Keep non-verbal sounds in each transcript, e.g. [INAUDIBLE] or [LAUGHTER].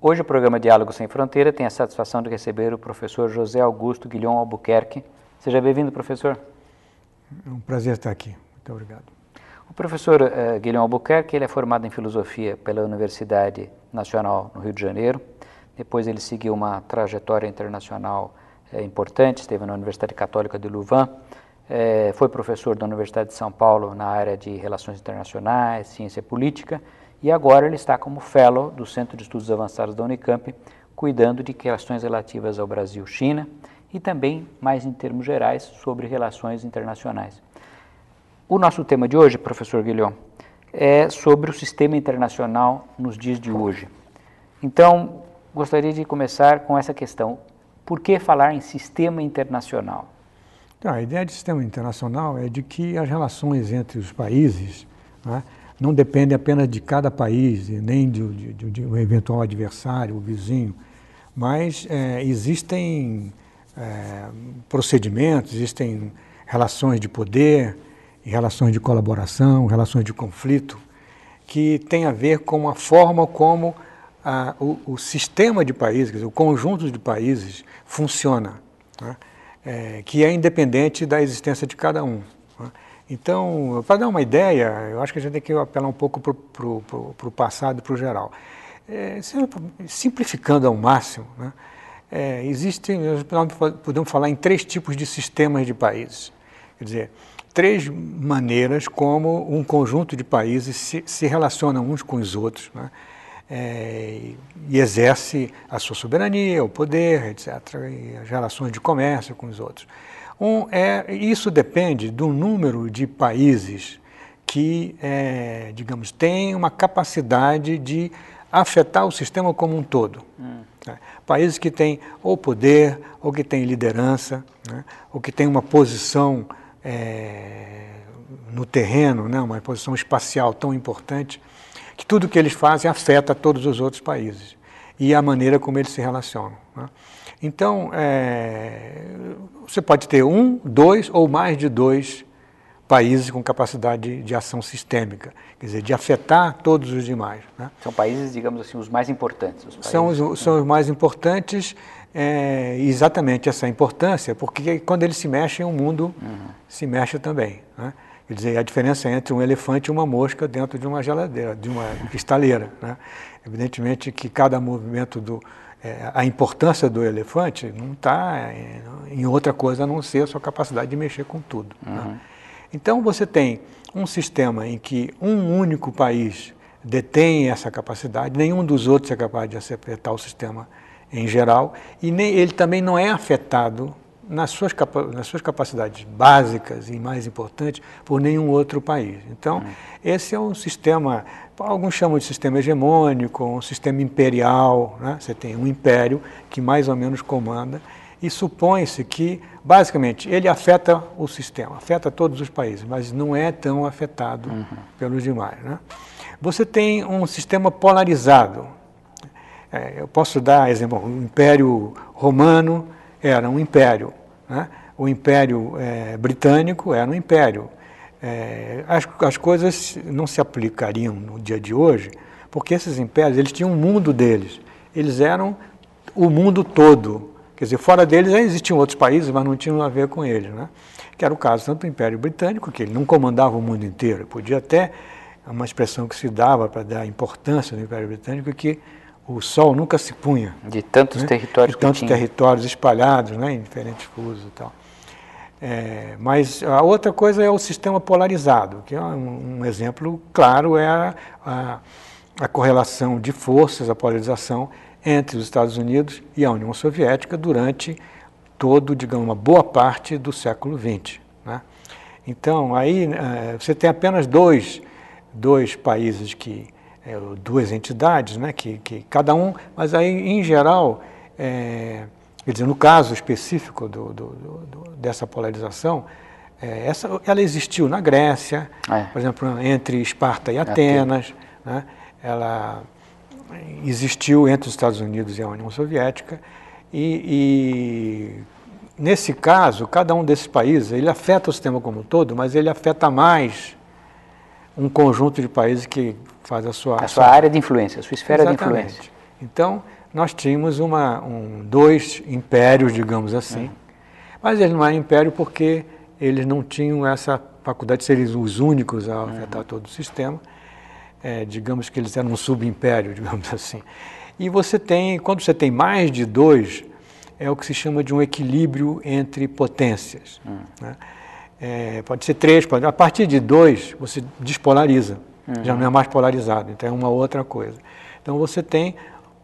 Hoje o programa Diálogo Sem Fronteira tem a satisfação de receber o professor José Augusto Guilhom Albuquerque. Seja bem-vindo, professor. É um prazer estar aqui. Muito obrigado. O professor uh, Guilhom Albuquerque ele é formado em Filosofia pela Universidade Nacional no Rio de Janeiro. Depois ele seguiu uma trajetória internacional eh, importante, esteve na Universidade Católica de Louvain, eh, foi professor da Universidade de São Paulo na área de Relações Internacionais, Ciência Política e agora ele está como fellow do Centro de Estudos Avançados da Unicamp, cuidando de questões relativas ao Brasil-China e também, mais em termos gerais, sobre relações internacionais. O nosso tema de hoje, professor Guilhom, é sobre o sistema internacional nos dias de hoje. Então, gostaria de começar com essa questão. Por que falar em sistema internacional? Então, a ideia de sistema internacional é de que as relações entre os países né, não dependem apenas de cada país, nem de, de, de um eventual adversário, o vizinho, mas é, existem é, procedimentos, existem relações de poder, relações de colaboração, relações de conflito, que tem a ver com a forma como a, o, o, sistema de países, dizer, o conjunto de países funciona, né? é, que é independente da existência de cada um. Né? Então, para dar uma ideia, eu acho que a gente tem que apelar um pouco para o passado e para o geral. É, simplificando ao máximo, né, é, existem, nós podemos falar em três tipos de sistemas de países. Quer dizer, três maneiras como um conjunto de países se, se uns com os outros né, é, e exerce a sua soberania, o poder, etc., e as relações de comércio com os outros. Um, é, isso depende do número de países que, é, digamos, têm uma capacidade de afetar o sistema como um todo. Hum. É, países que têm ou poder, ou que têm liderança, né? ou que têm uma posição é, no terreno, né? uma posição espacial tão importante, que tudo que eles fazem afeta todos os outros países e a maneira como eles se relacionam. Né? Então, é, você pode ter um, dois ou mais de dois países com capacidade de ação sistêmica, quer dizer, de afetar todos os demais. Né? São países, digamos assim, os mais importantes. Os são, os, são os mais importantes, é, exatamente essa importância, porque quando eles se mexem, o mundo uhum. se mexe também. Né? Quer dizer, a diferença entre um elefante e uma mosca dentro de uma geladeira, de uma cristaleira. Né? Evidentemente que cada movimento do, é, a importância do elefante não está em, outra coisa a não ser a sua capacidade de mexer com tudo. Né? Uhum. Né? Então você tem um sistema em que um único país detém essa capacidade, nenhum dos outros é capaz de acertar o sistema em geral, e nem, ele também não é afetado nas suas, nas suas capacidades básicas e mais importantes por nenhum outro país. Então, hum. esse é um sistema, alguns chamam de sistema hegemônico, um sistema imperial. Né? Você tem um império que mais ou menos comanda e supõe-se que, basicamente, ele afeta o sistema, afeta todos os países, mas não é tão afetado uhum. pelos demais. Né? Você tem um sistema polarizado. É, eu posso dar exemplo, o Império Romano era um império. Né? O Império é, Britânico era um império. É, as, as coisas não se aplicariam no dia de hoje, porque esses impérios eles tinham um mundo deles. Eles eram o mundo todo. Quer dizer, fora deles existiam outros países, mas não tinham a ver com eles. Né? Que era o caso tanto do Império Britânico, que ele não comandava o mundo inteiro. podia até, é uma expressão que se dava para dar importância ao Império Britânico, que o sol nunca se punha. De tantos né? territórios De tantos territórios espalhados, né? em diferentes fusos e tal. É, mas a outra coisa é o sistema polarizado, que é um, um exemplo claro é a, a, a, correlação de forças, a polarização entre os Estados Unidos e a União Soviética durante todo, digamos, uma boa parte do século XX. Né? Então, aí é, você tem apenas dois, dois países que é, duas entidades, né, que, que cada um, mas aí em geral, é, quer dizer, no caso específico do, do, do, dessa polarização, é, essa, ela existiu na Grécia, é. por exemplo, entre Esparta e Atenas, né, ela existiu entre os Estados Unidos e a União Soviética, e, e nesse caso, cada um desses países, ele afeta o sistema como um todo, mas ele afeta mais um conjunto de países que faz a sua... A, sua, área de influência, a sua esfera Exatamente. de influência. Então, nós tínhamos uma, um, dois impérios, digamos assim, é. mas eles não eram império porque eles não tinham essa faculdade de serem os únicos a uhum. afetar todo o sistema, é, digamos que eles eram um subimpério, [LAUGHS] digamos assim. E você tem, quando você tem mais de dois, é o que se chama de um equilíbrio entre potências. Uhum. Né? é, pode ser três, pode, a partir de dois você despolariza, uhum. já não é mais polarizado, então é uma outra coisa. Então você tem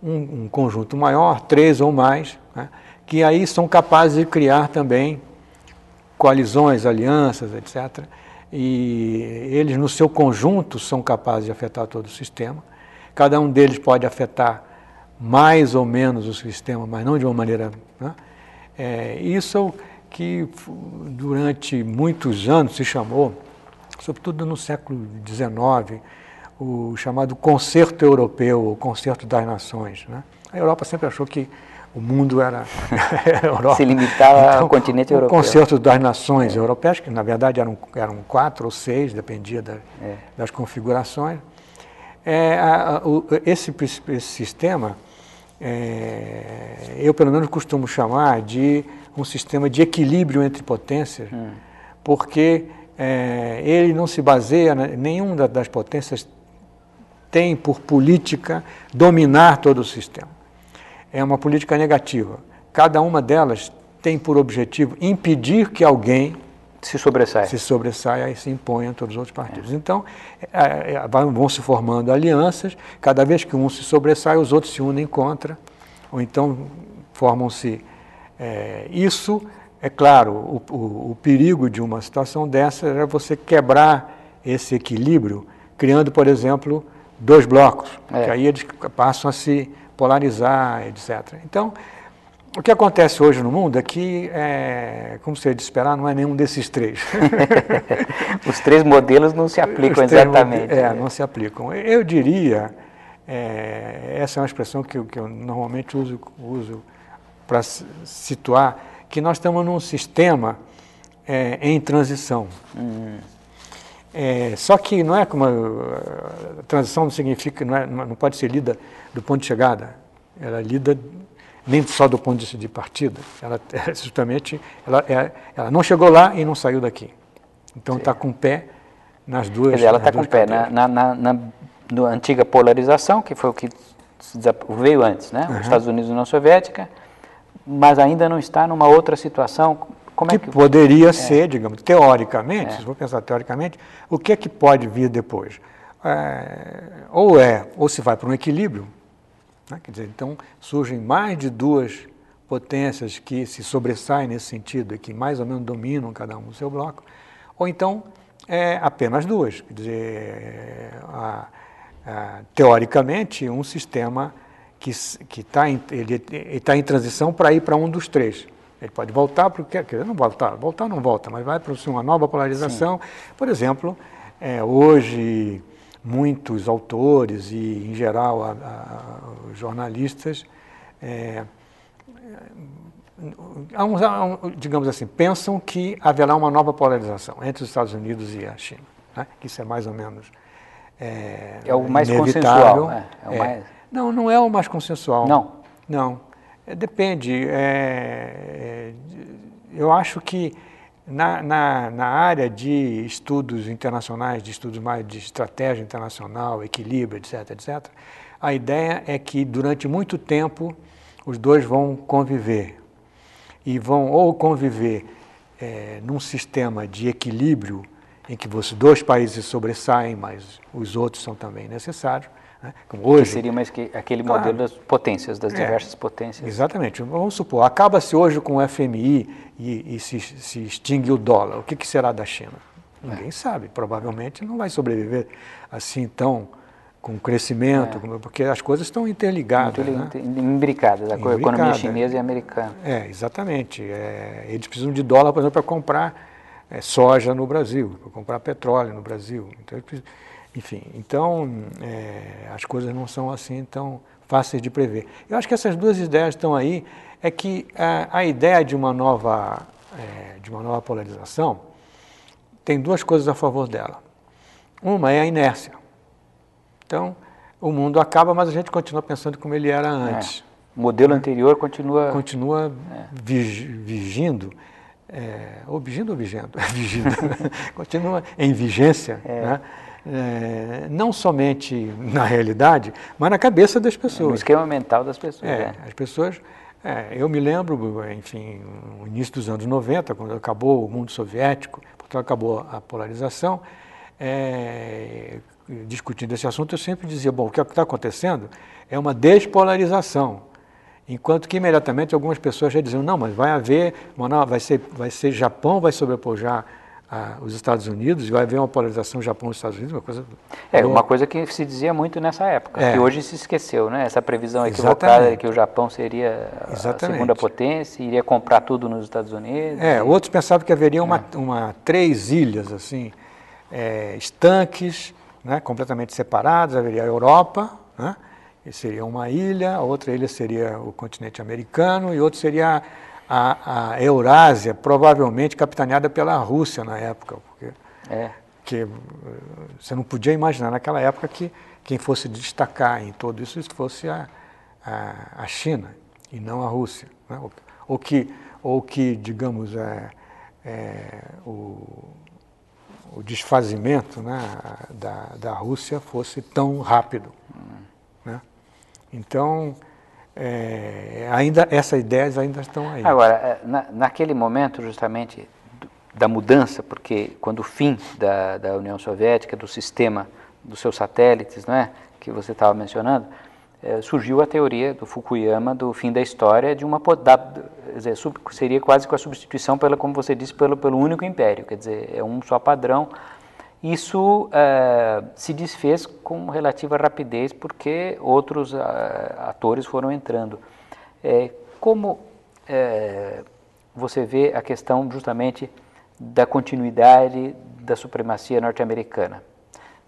um, um conjunto maior, três ou mais, né, que aí são capazes de criar também coalizões, alianças, etc. E eles, no seu conjunto, são capazes de afetar todo o sistema. Cada um deles pode afetar mais ou menos o sistema, mas não de uma maneira. Né? É, isso que durante muitos anos se chamou, sobretudo no século XIX, o chamado concerto europeu, o concerto das nações. Né? A Europa sempre achou que o mundo era [LAUGHS] Europa. Se limitava então, ao continente europeu. O concerto das nações é. europeias, que na verdade eram, eram quatro ou seis, dependia da, é. das configurações. É, a, a, o, esse, esse, sistema, é, eu pelo menos costumo chamar de um sistema de equilíbrio entre potências, hum. porque é, ele não se baseia, nenhuma das potências tem por política dominar todo o sistema. É uma política negativa. Cada uma delas tem por objetivo impedir que alguém se sobressaia. Se sobressaia e se imponha a todos os outros partidos. É. Então, é, é, vão se formando alianças, cada vez que um se sobressai, os outros se unem contra, ou então formam-se é, isso, é claro, o, o, o perigo de uma situação dessa era é você quebrar esse equilíbrio, criando, por exemplo, dois blocos, é. que aí eles passam a se polarizar, etc. Então, o que acontece hoje no mundo é que, é, como seria de esperar, não é nenhum desses três. [LAUGHS] Os três modelos não se aplicam exatamente. É, né? não se aplicam. Eu diria, é, essa é uma expressão que, que eu normalmente uso, uso para situar, que nós estamos num sistema é, em transição. Uhum. É, só que não é como a transição não significa, não, é, não pode ser lida do ponto de chegada, ela é lida nem só do ponto de, de partida, ela é, justamente ela, é, ela não chegou lá e não saiu daqui. Então está com o pé nas duas. Quer dizer, ela está com o pé na, na, na, na, antiga polarização, que foi o que veio antes, né? Uhum. Os Estados Unidos e União Soviética, mas ainda não está numa outra situação. Como que, é que poderia é? ser, digamos, teoricamente, é. se vou pensar teoricamente, o que é que pode vir depois? É, ou é, ou se vai para um equilíbrio, né? quer dizer, então surgem mais de duas potências que se sobressaem nesse sentido e que mais ou menos dominam cada um o seu bloco, ou então é, apenas duas, quer dizer, a, a, teoricamente um sistema que está em, ele, ele tá em transição para ir para um dos três. Ele pode voltar para o que quer, não voltar, voltar não volta, mas vai produzir assim, uma nova polarização. Sim. Por exemplo, é, hoje muitos autores e, em geral, a, a, jornalistas, é, é uns, um, digamos assim, pensam que haverá uma nova polarização entre os Estados Unidos e a China. Né? Isso é mais ou menos. É, é o mais inevitável. consensual. Né? É o é, mais... Não, não é o mais consensual. Não. Não. É, depende. É, é, eu acho que na, na, na, área de estudos internacionais, de estudos mais de estratégia internacional, equilíbrio, etc., etc., a ideia é que durante muito tempo os dois vão conviver. E vão ou conviver é, num sistema de equilíbrio, em que os dois países sobressaem, mas os outros são também necessários, né? Como hoje, que seria mais que aquele claro, modelo das potências, das é. diversas potências. Exatamente. Vamos supor, acaba-se hoje com o FMI e, e se, se, extingue o dólar. O que, que será da China? É. Ninguém é. sabe. Provavelmente não vai sobreviver assim tão com crescimento, é. porque as coisas estão interligadas. Muito, né? Imbricadas, a Imbricada. economia chinesa e americana. É, exatamente. É, eles precisam de dólar, por exemplo, para comprar é, soja no Brasil, para comprar petróleo no Brasil. Então, eles precisam, enfim, então é, as coisas não são assim tão fáceis de prever. Eu acho que essas duas ideias estão aí, é que a, a ideia de uma nova é, de uma nova polarização tem duas coisas a favor dela. Uma é a inércia. Então, o mundo acaba, mas a gente continua pensando como ele era antes. É. O modelo anterior continua. Continua é. vig, vigindo. É, vigindo ou vigendo? [LAUGHS] vigindo. continua em vigência. É. Né? É, não somente na realidade, mas na cabeça das pessoas. No esquema mental das pessoas. É, é. As pessoas. É, eu me lembro, enfim, no início dos anos 90, quando acabou o mundo soviético, portanto acabou a polarização, é, discutindo esse assunto, eu sempre dizia: bom, o que está acontecendo é uma despolarização. Enquanto que imediatamente algumas pessoas já diziam: não, mas vai haver, vai ser, vai ser Japão vai sobrepojar a, os Estados Unidos, vai haver uma polarização Japão-Estados Unidos, uma coisa... É, uma coisa que se dizia muito nessa época, é. que hoje se esqueceu, né? Essa previsão equivocada de que o Japão seria Exatamente. a segunda potência, iria comprar tudo nos Estados Unidos. É, e... outros pensavam que haveria uma, é. uma três ilhas, assim, é, estanques, né, completamente separados, haveria a Europa, né? E seria uma ilha, outra ilha seria o continente americano e outro seria a, a Eurásia, provavelmente capitaneada pela Rússia na época, porque é. que, eh, você não podia imaginar naquela época que quem fosse destacar em tudo isso fosse a, a, a China e não a Rússia. Né? Ou, ou, que, ou que, digamos, é, é o, o desfazimento né, da, da Rússia fosse tão rápido. Hum. Né? Então, é, ainda essas ideias ainda estão aí. Agora, é, na, naquele momento justamente da mudança, porque quando o fim da, da União Soviética, do sistema dos seus satélites, não é, que você estava mencionando, é, surgiu a teoria do Fukuyama do fim da história de uma da, dizer, sub, seria quase com a substituição pela, como você disse, pelo pelo único império, quer dizer, é um só padrão isso uh, se desfez com relativa rapidez porque outros uh, atores foram entrando. É, como é, você vê a questão justamente da continuidade da supremacia norte-americana?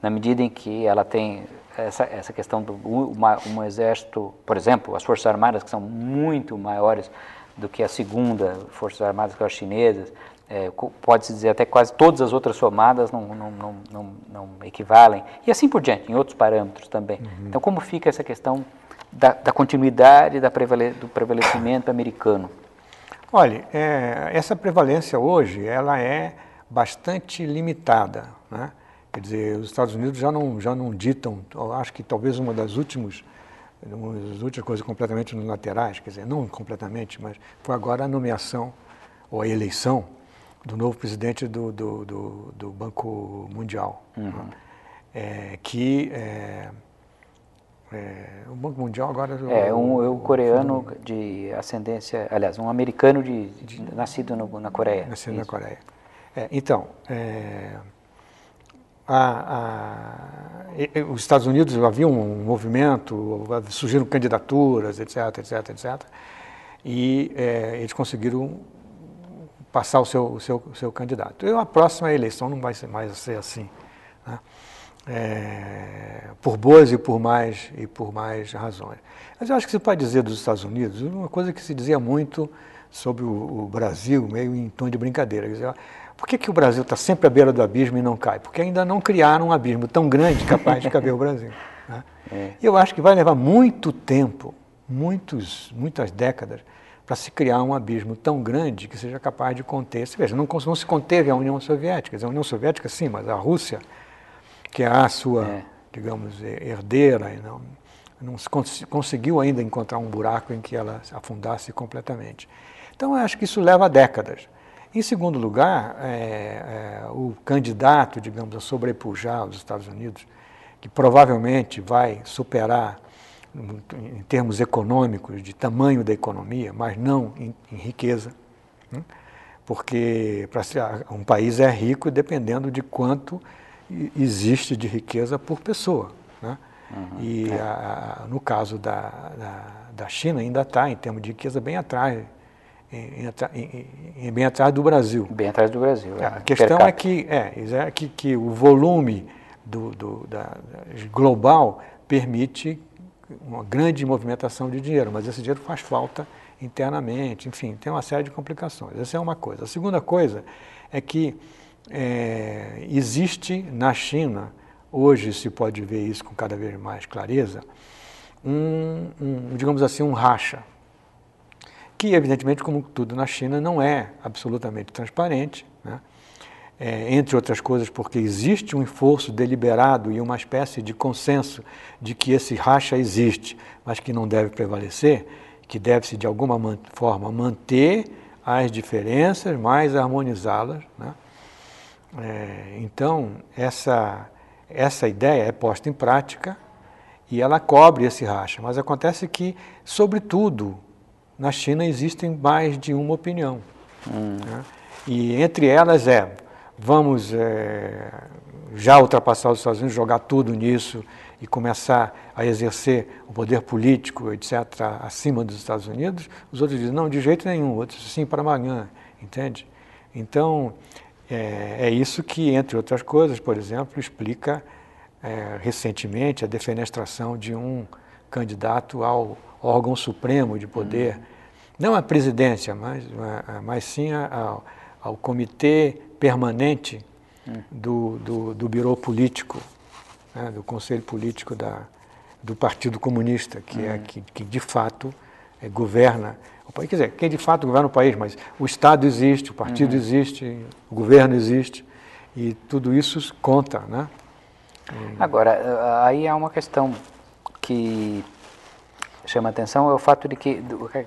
Na medida em que ela tem essa, essa questão do uma, um exército, por exemplo, as Forças Armadas, que são muito maiores do que a segunda Forças Armadas, que são as chinesas, é, pode-se dizer até quase todas as outras somadas não, não, não, não, não equivalem, e assim por diante, em outros parâmetros também. Uhum. Então, como fica essa questão da, da continuidade da prevale, do prevalecimento americano? Olha, é, essa prevalência hoje ela é bastante limitada. Né? Quer dizer, os Estados Unidos já não, já não ditam, acho que talvez uma das últimas uma das últimas coisas completamente unilaterais, quer dizer, não completamente, mas foi agora a nomeação ou a eleição do novo presidente do, do, do, do Banco Mundial, uhum. é, que é, é, o Banco Mundial agora é, é um, um, é um coreano de ascendência, aliás, um americano de, de, nascido no, na Coreia. Nascido isso. na Coreia. É, então, a, a, os Estados Unidos havia um movimento, surgiram candidaturas, etc, etc, etc, e eles conseguiram passar o seu, o seu, o seu candidato. E a próxima eleição não vai ser mais ser assim. Né? É, por boas e por mais e por mais razões. Mas eu acho que você pode dizer dos Estados Unidos, uma coisa que se dizia muito sobre o, o Brasil, meio em tom de brincadeira. Dizer, por que, que o Brasil está sempre à beira do abismo e não cai? Porque ainda não criaram um abismo tão grande [LAUGHS] capaz de caber o Brasil. Né? É. E eu acho que vai levar muito tempo, muitos, muitas décadas, para se criar um abismo tão grande que seja capaz de conter. Você veja, não, não se conteve a União Soviética. A União Soviética, sim, mas a Rússia, que é a sua, é. digamos, herdeira, não, não se cons conseguiu ainda encontrar um buraco em que ela afundasse completamente. Então, eu acho que isso leva décadas. Em segundo lugar, é, é, o candidato, digamos, a sobrepujar os Estados Unidos, que provavelmente vai superar em termos econômicos, de tamanho da economia, mas não em, em riqueza. Né? Porque ah, um país é rico dependendo de quanto existe de riqueza por pessoa. Né? Uhum, e é. a, no caso da, da, da China, ainda está, em termos de riqueza, bem atrás, em, em, bem atrás do Brasil. Bem atrás do Brasil. É, a questão é que, é, é, que, que o volume do, do da, global permite uma grande movimentação de dinheiro, mas esse dinheiro faz falta internamente, enfim, tem uma série de complicações. Essa é uma coisa. A segunda coisa é que é, existe na China, hoje se pode ver isso com cada vez mais clareza, um, um digamos assim, um racha, que evidentemente, como tudo na China, não é absolutamente transparente, né? é, entre outras coisas, porque existe um esforço deliberado e uma espécie de consenso de que esse racha existe, mas que não deve prevalecer, que deve-se de alguma forma manter as diferenças, mas harmonizá-las. Né? É, então, essa, essa ideia é posta em prática e ela cobre esse racha, mas acontece que, sobretudo, na China existem mais de uma opinião. Hum. Né? E entre elas é vamos é, já ultrapassar os Estados Unidos, jogar tudo nisso e começar a exercer o poder político, etc., acima dos Estados Unidos, os outros dizem, não, de jeito nenhum, outros sim para amanhã, entende? Então, é, é, isso que, entre outras coisas, por exemplo, explica é, recentemente a defenestração de um candidato ao órgão supremo de poder, uhum. não à presidência, mas, mas sim ao, ao comitê permanente hum. do, do, do Biro Político, né, do Conselho Político da, do Partido Comunista, que é hum. que, que de fato é, governa o país. Quer dizer, quem de fato governa o país, mas o Estado existe, o partido uhum. existe, o governo existe, e tudo isso conta, né? Agora, eh, aí há uma questão que chama atenção, é o fato de que,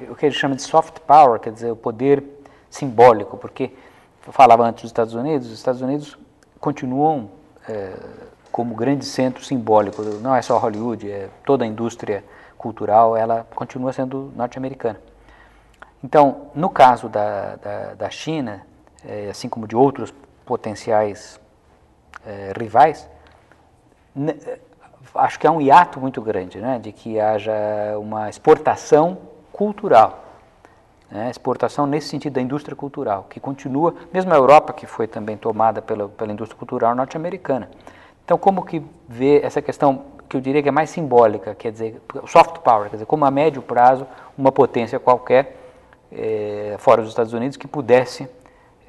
o que ele chama de soft power, quer dizer, o poder simbólico, porque falava antes dos Estados Unidos, os Estados Unidos continuam é, como grande centro simbólico, não é só Hollywood, é toda a indústria cultural, ela continua sendo norte-americana. Então, no caso da, da, da China, é, assim como de outros potenciais é, rivais, acho que há um hiato muito grande, né, de que haja uma exportação cultural. Né? Exportação nesse sentido da indústria cultural, que continua, mesmo a Europa que foi também tomada pela, pela indústria cultural norte-americana. Então, como que vê essa questão que eu diria que é mais simbólica, quer dizer, soft power, quer dizer, como a médio prazo uma potência qualquer eh, fora dos Estados Unidos que pudesse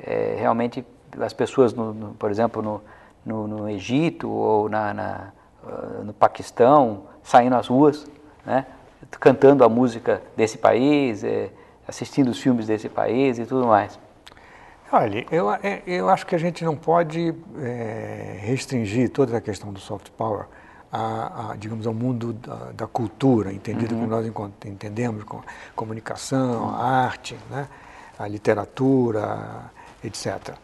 eh, realmente as pessoas, no, no, por exemplo, no, no, no, Egito ou na, na ah, no Paquistão, saindo às ruas, né, cantando a música desse país, eh, assistindo os filmes desse país e tudo mais? Olha, eu, é, eu acho que a gente não pode é, restringir toda a questão do soft power, a, a digamos, ao mundo da, da cultura, entendido uhum. como nós entendemos, com comunicação, uhum. a arte, né? a literatura, etc.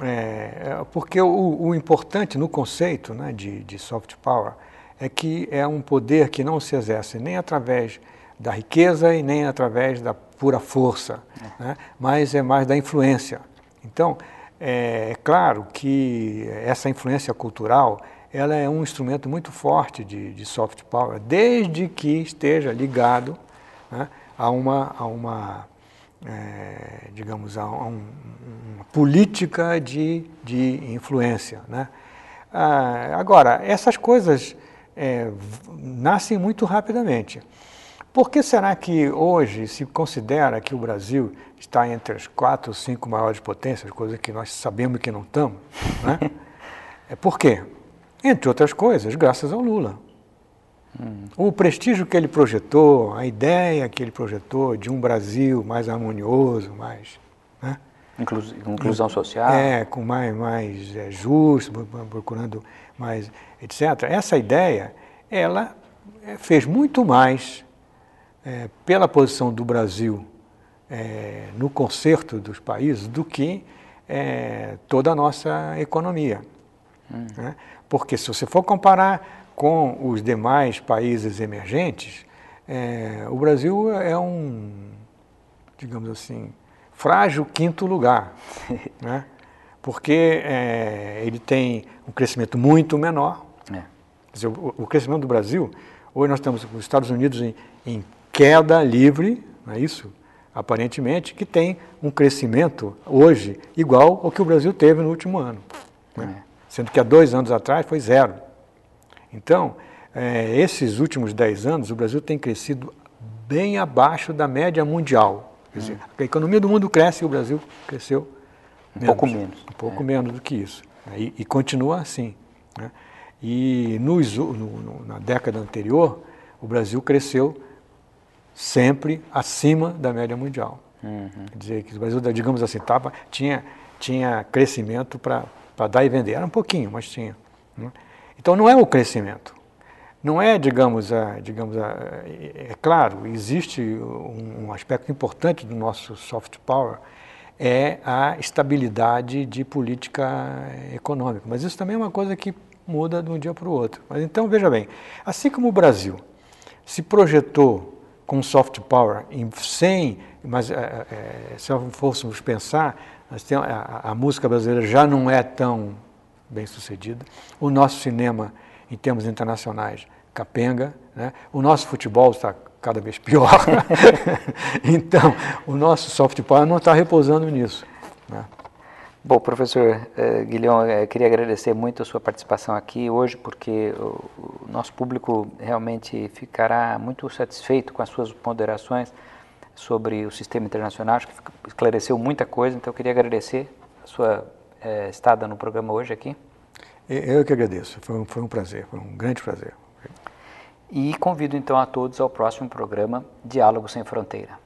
É, porque o, o, importante no conceito né, de, de soft power é que é um poder que não se exerce nem através da riqueza e nem através da pura força, é. Né? mas é mais da influência. Então, é claro que essa influência cultural ela é um instrumento muito forte de, de soft power, desde que esteja ligado né, a uma, a uma é, digamos, a, um, uma política de, de influência. Né? Ah, agora, essas coisas é, nascem muito rapidamente. Por que será que hoje se considera que o Brasil está entre as quatro ou cinco maiores potências, coisa que nós sabemos que não estamos? Né? [LAUGHS] é por quê? Entre outras coisas, graças ao Lula. Hum. O prestígio que ele projetou, a ideia que ele projetou de um Brasil mais harmonioso, mais. Né? inclusão hum. social. É, com mais, mais é, justo, procurando mais, etc. Essa ideia, ela é, fez muito mais é, pela posição do Brasil é, no conserto dos países do que é, toda a nossa economia. Hum. Né? Porque se você for comparar com os demais países emergentes, é, o Brasil é um, digamos assim, frágil quinto lugar, [LAUGHS] né? porque é, ele tem um crescimento muito menor. É. Dizer, o, o crescimento do Brasil Hoje nós estamos com os Estados Unidos em, em queda livre, não é isso? Aparentemente, que tem um crescimento hoje igual ao que o Brasil teve no último ano. Né? É. Sendo que há dois anos atrás foi zero. Então, é, esses últimos dez anos, o Brasil tem crescido bem abaixo da média mundial. Quer dizer, hum. a economia do mundo cresce e o Brasil cresceu um menos, pouco menos. Um pouco é. menos do que isso. Né? E, e continua assim. Né? E no, na década anterior, o Brasil cresceu sempre acima da média mundial. Uhum. Quer dizer que o Brasil, digamos assim, tava, tá, tinha, tinha crescimento para dar e vender. Era um pouquinho, mas tinha. Né? Então não é o crescimento. Não é, digamos, a, digamos a, é, é claro, existe um, um aspecto importante do nosso soft power, é a estabilidade de política econômica. Mas isso também é uma coisa que muda de um dia para o outro. Mas então, veja bem, assim como o Brasil se projetou com soft power, sem, mas é, é, é se fôssemos pensar, a, a, música brasileira já não é tão bem sucedida, o nosso cinema, em termos internacionais, capenga, né? o nosso futebol está cada vez pior, [LAUGHS] então o nosso soft power não está repousando nisso. Né? Bom, professor uh, eh, Guilhom, eu eh, queria agradecer muito a sua participação aqui hoje, porque o, o nosso público realmente ficará muito satisfeito com as suas ponderações sobre o sistema internacional, acho que esclareceu muita coisa, então eu queria agradecer a sua eh, estada no programa hoje aqui. Eu que agradeço, foi um, foi um prazer, foi um grande prazer. E convido então a todos ao próximo programa Diálogo Sem Fronteira.